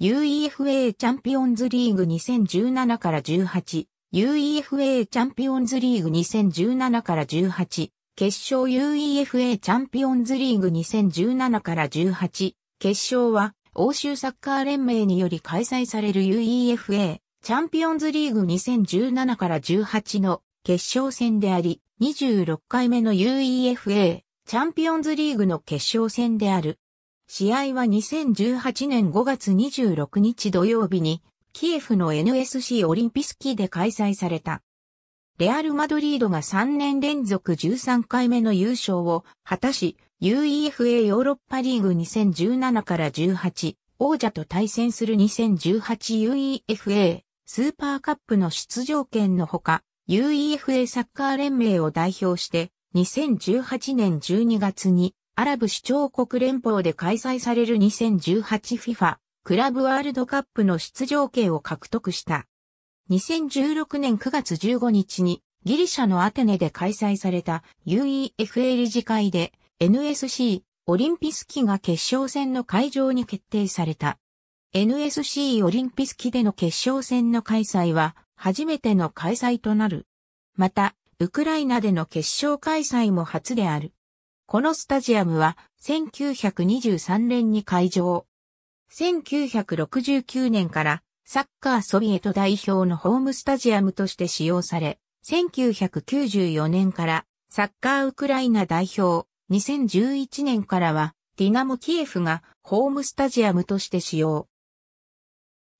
UEFA チャンピオンズリーグ2017から18、UEFA チャンピオンズリーグ2017から18、決勝 UEFA チャンピオンズリーグ2017から18、決勝は欧州サッカー連盟により開催される UEFA チャンピオンズリーグ2017から18の決勝戦であり、26回目の UEFA チャンピオンズリーグの決勝戦である。試合は2018年5月26日土曜日に、キエフの NSC オリンピスキーで開催された。レアル・マドリードが3年連続13回目の優勝を果たし、UEFA ヨーロッパリーグ2017から18王者と対戦する 2018UEFA スーパーカップの出場権のほか、UEFA サッカー連盟を代表して2018年12月にアラブ首長国連邦で開催される 2018FIFA クラブワールドカップの出場権を獲得した。2016年9月15日にギリシャのアテネで開催された UEFA 理事会で NSC オリンピスキが決勝戦の会場に決定された。NSC オリンピスキでの決勝戦の開催は初めての開催となる。また、ウクライナでの決勝開催も初である。このスタジアムは1923年に開場。1969年からサッカーソビエト代表のホームスタジアムとして使用され、1994年からサッカーウクライナ代表、2011年からはディナモキエフがホームスタジアムとして使用。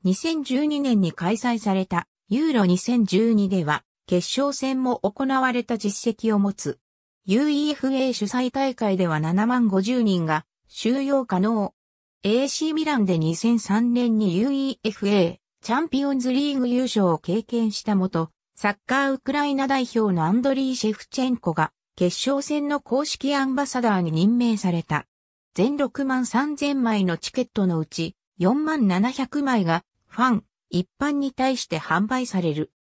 2012年に開催されたユーロ2012では決勝戦も行われた実績を持つ UEFA 主催大会では7万50人が収容可能。AC ミランで2003年に UEFA チャンピオンズリーグ優勝を経験した元、サッカーウクライナ代表のアンドリー・シェフチェンコが決勝戦の公式アンバサダーに任命された。全6万3000枚のチケットのうち4万700枚がファン、一般に対して販売される。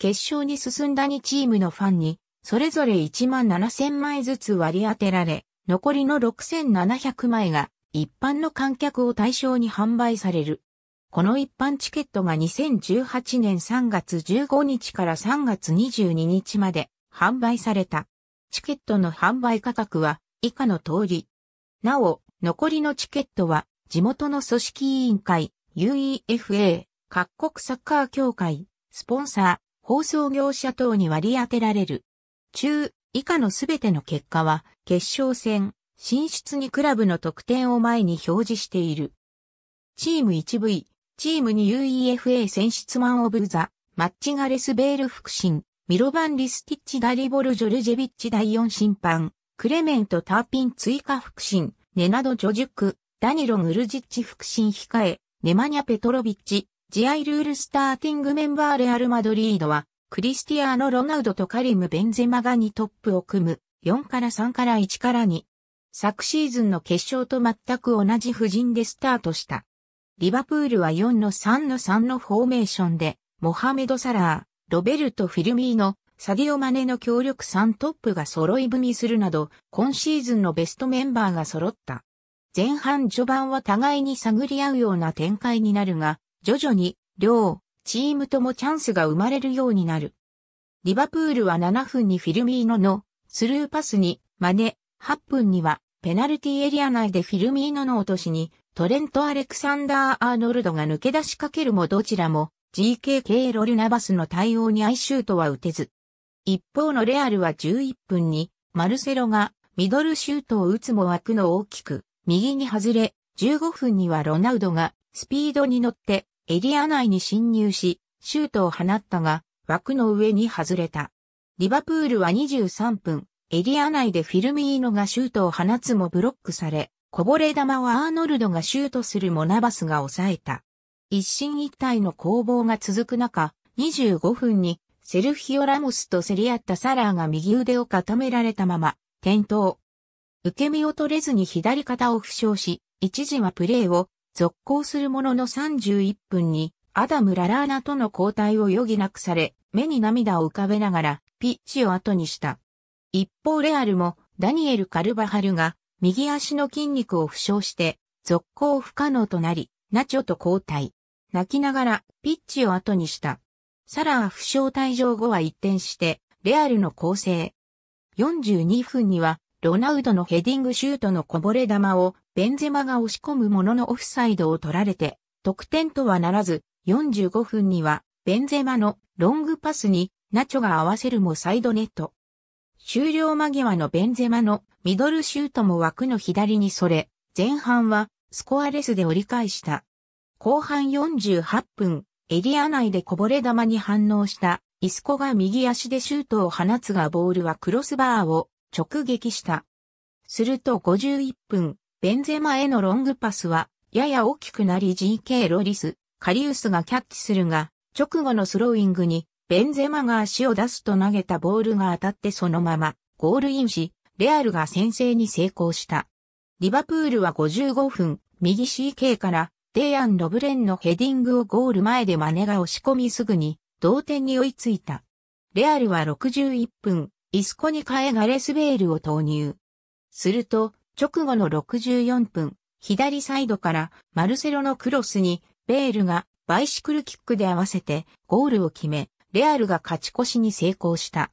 決勝に進んだ2チームのファンに、それぞれ1万7000枚ずつ割り当てられ、残りの6700枚が一般の観客を対象に販売される。この一般チケットが2018年3月15日から3月22日まで販売された。チケットの販売価格は以下の通り。なお、残りのチケットは地元の組織委員会、UEFA、各国サッカー協会、スポンサー放送業者等に割り当てられる。中、以下のすべての結果は、決勝戦、進出にクラブの得点を前に表示している。チーム 1V、チーム 2UEFA 選出マンオブザ、マッチガレス・ベール副審、ミロバン・リスティッチ・ダリボル・ジョルジェビッチ第4審判、クレメント・ターピン追加副審、ネナド・ジョジュク、ダニロ・グルジッチ副審控え、ネマニャ・ペトロビッチ、試合ルールスターティングメンバーレアルマドリードは、クリスティアーノ・ロナウドとカリム・ベンゼマが2トップを組む、4から3から1から2。昨シーズンの決勝と全く同じ布陣でスタートした。リバプールは4の3の3のフォーメーションで、モハメド・サラー、ロベルト・フィルミーノ、サディオ・マネの協力3トップが揃い踏みするなど、今シーズンのベストメンバーが揃った。前半序盤は互いに探り合うような展開になるが、徐々に、両、チームともチャンスが生まれるようになる。リバプールは7分にフィルミーノのスルーパスに真似、8分にはペナルティエリア内でフィルミーノの落としにトレント・アレクサンダー・アーノルドが抜け出しかけるもどちらも GKK ロルナバスの対応にアイシュートは打てず。一方のレアルは11分にマルセロがミドルシュートを打つも枠の大きく右に外れ15分にはロナウドがスピードに乗ってエリア内に侵入し、シュートを放ったが、枠の上に外れた。リバプールは23分、エリア内でフィルミーノがシュートを放つもブロックされ、こぼれ球はアーノルドがシュートするもナバスが抑えた。一進一退の攻防が続く中、25分にセルフヒオ・ラモスと競り合ったサラーが右腕を固められたまま、転倒。受け身を取れずに左肩を負傷し、一時はプレーを続行するものの31分に、アダム・ララーナとの交代を余儀なくされ、目に涙を浮かべながら、ピッチを後にした。一方レアルも、ダニエル・カルバハルが、右足の筋肉を負傷して、続行不可能となり、ナチョと交代。泣きながら、ピッチを後にした。サラー負傷退場後は一転して、レアルの構成。42分には、ロナウドのヘディングシュートのこぼれ球をベンゼマが押し込むもののオフサイドを取られて、得点とはならず、45分には、ベンゼマのロングパスに、ナチョが合わせるもサイドネット。終了間際のベンゼマのミドルシュートも枠の左にそれ、前半はスコアレスで折り返した。後半48分、エリア内でこぼれ球に反応したイスコが右足でシュートを放つがボールはクロスバーを直撃した。すると51分、ベンゼマへのロングパスは、やや大きくなり GK ロリス、カリウスがキャッチするが、直後のスローイングに、ベンゼマが足を出すと投げたボールが当たってそのまま、ゴールインし、レアルが先制に成功した。リバプールは55分、右 CK から、デイアン・ロブレンのヘディングをゴール前で真似が押し込みすぐに、同点に追いついた。レアルは61分、イスコに変えガレスベールを投入。すると、直後の64分、左サイドからマルセロのクロスにベールがバイシクルキックで合わせてゴールを決め、レアルが勝ち越しに成功した。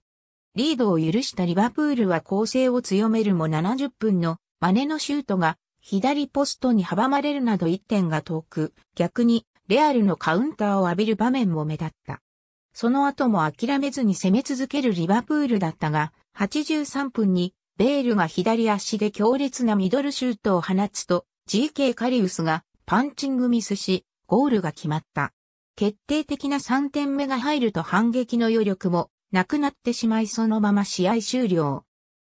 リードを許したリバプールは攻勢を強めるも70分のマネのシュートが左ポストに阻まれるなど1点が遠く、逆にレアルのカウンターを浴びる場面も目立った。その後も諦めずに攻め続けるリバプールだったが、83分にベールが左足で強烈なミドルシュートを放つと、GK カリウスがパンチングミスし、ゴールが決まった。決定的な3点目が入ると反撃の余力もなくなってしまいそのまま試合終了。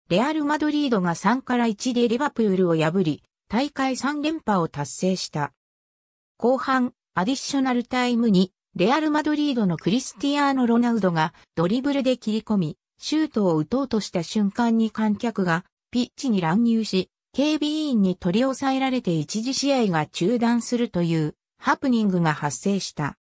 レアル・マドリードが3から1でリバプールを破り、大会3連覇を達成した。後半、アディショナルタイムに、レアル・マドリードのクリスティアーノ・ロナウドがドリブルで切り込み、シュートを打とうとした瞬間に観客がピッチに乱入し、警備員に取り押さえられて一時試合が中断するというハプニングが発生した。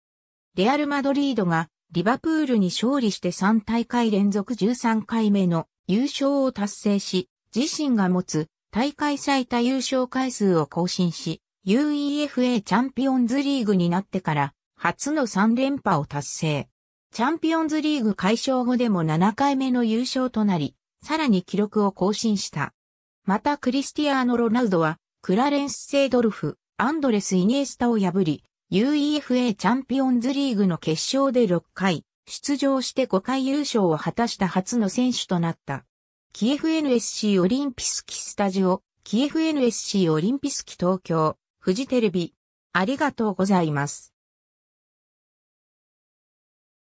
レアル・マドリードがリバプールに勝利して3大会連続13回目の優勝を達成し、自身が持つ大会最多優勝回数を更新し、UEFA チャンピオンズリーグになってから初の3連覇を達成。チャンピオンズリーグ解消後でも7回目の優勝となり、さらに記録を更新した。またクリスティアーノ・ロナウドは、クラレンス・セイドルフ、アンドレス・イニエスタを破り、UEFA チャンピオンズリーグの決勝で6回、出場して5回優勝を果たした初の選手となった。キエフ NSC オリンピスキスタジオ、キエフ NSC オリンピスキ東京、フジテレビ。ありがとうございます。